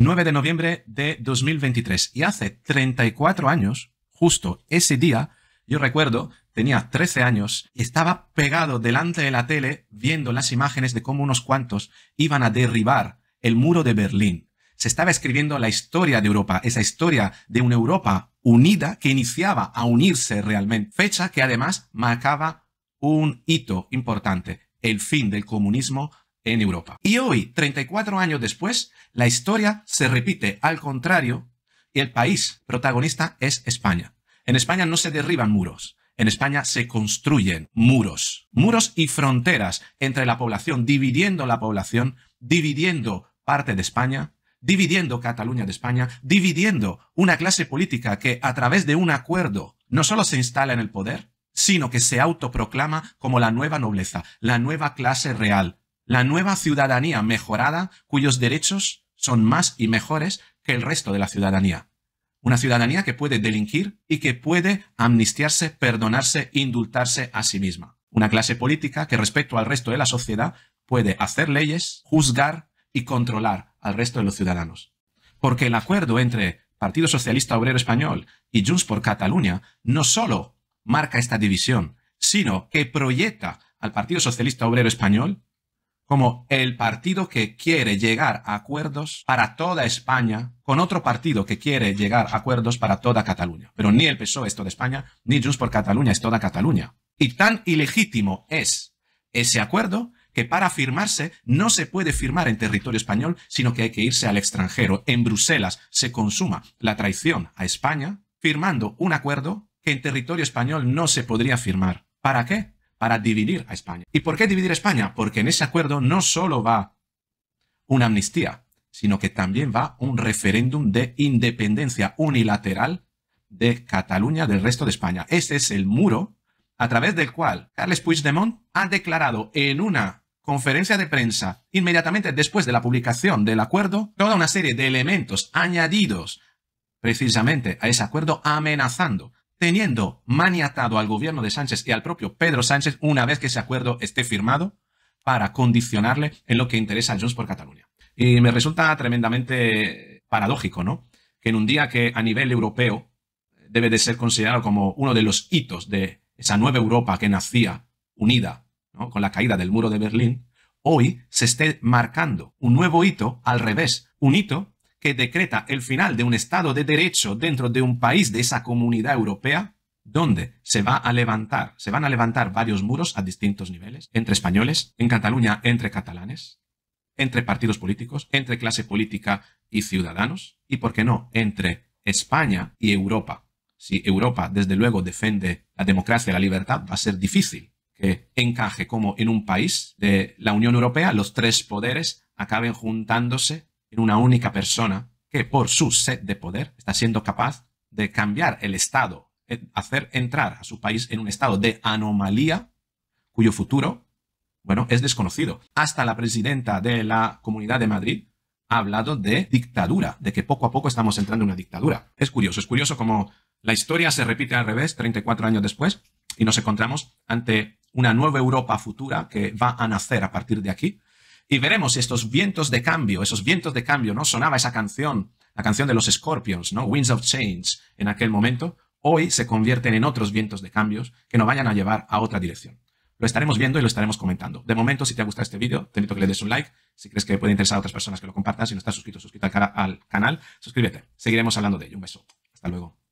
9 de noviembre de 2023. Y hace 34 años, justo ese día, yo recuerdo, tenía 13 años, estaba pegado delante de la tele viendo las imágenes de cómo unos cuantos iban a derribar el muro de Berlín. Se estaba escribiendo la historia de Europa, esa historia de una Europa unida que iniciaba a unirse realmente, fecha que además marcaba un hito importante, el fin del comunismo en Europa. Y hoy, 34 años después, la historia se repite al contrario y el país protagonista es España. En España no se derriban muros, en España se construyen muros, muros y fronteras entre la población, dividiendo la población, dividiendo parte de España, dividiendo Cataluña de España, dividiendo una clase política que a través de un acuerdo no solo se instala en el poder, sino que se autoproclama como la nueva nobleza, la nueva clase real, la nueva ciudadanía mejorada cuyos derechos son más y mejores que el resto de la ciudadanía. Una ciudadanía que puede delinquir y que puede amnistiarse, perdonarse, indultarse a sí misma. Una clase política que respecto al resto de la sociedad puede hacer leyes, juzgar y controlar al resto de los ciudadanos. Porque el acuerdo entre Partido Socialista Obrero Español y Junts por Cataluña no solo marca esta división, sino que proyecta al Partido Socialista Obrero Español como el partido que quiere llegar a acuerdos para toda España con otro partido que quiere llegar a acuerdos para toda Cataluña. Pero ni el PSOE es toda España, ni Junts por Cataluña es toda Cataluña. Y tan ilegítimo es ese acuerdo que para firmarse no se puede firmar en territorio español, sino que hay que irse al extranjero. En Bruselas se consuma la traición a España firmando un acuerdo que en territorio español no se podría firmar. ¿Para qué? para dividir a España. ¿Y por qué dividir a España? Porque en ese acuerdo no solo va una amnistía, sino que también va un referéndum de independencia unilateral de Cataluña del resto de España. Ese es el muro a través del cual Carles Puigdemont ha declarado en una conferencia de prensa, inmediatamente después de la publicación del acuerdo, toda una serie de elementos añadidos precisamente a ese acuerdo amenazando teniendo maniatado al gobierno de Sánchez y al propio Pedro Sánchez una vez que ese acuerdo esté firmado para condicionarle en lo que interesa a Junts por Cataluña. Y me resulta tremendamente paradójico, ¿no? Que en un día que a nivel europeo debe de ser considerado como uno de los hitos de esa nueva Europa que nacía unida con la caída del muro de Berlín, hoy se esté marcando un nuevo hito al revés, un hito que decreta el final de un Estado de Derecho dentro de un país de esa comunidad europea, donde se va a levantar, se van a levantar varios muros a distintos niveles, entre españoles, en Cataluña entre catalanes, entre partidos políticos, entre clase política y ciudadanos, y por qué no, entre España y Europa. Si Europa, desde luego, defiende la democracia y la libertad, va a ser difícil que encaje como en un país de la Unión Europea los tres poderes acaben juntándose una única persona que por su sed de poder está siendo capaz de cambiar el estado, eh, hacer entrar a su país en un estado de anomalía cuyo futuro, bueno, es desconocido. Hasta la presidenta de la Comunidad de Madrid ha hablado de dictadura, de que poco a poco estamos entrando en una dictadura. Es curioso, es curioso como la historia se repite al revés 34 años después y nos encontramos ante una nueva Europa futura que va a nacer a partir de aquí, y veremos estos vientos de cambio, esos vientos de cambio, ¿no? Sonaba esa canción, la canción de los Scorpions, ¿no? Winds of Change en aquel momento, hoy se convierten en otros vientos de cambios que nos vayan a llevar a otra dirección. Lo estaremos viendo y lo estaremos comentando. De momento, si te ha gustado este vídeo, te invito a que le des un like. Si crees que puede interesar a otras personas que lo compartan, si no estás suscrito, suscríbete al canal. Suscríbete. Seguiremos hablando de ello. Un beso. Hasta luego.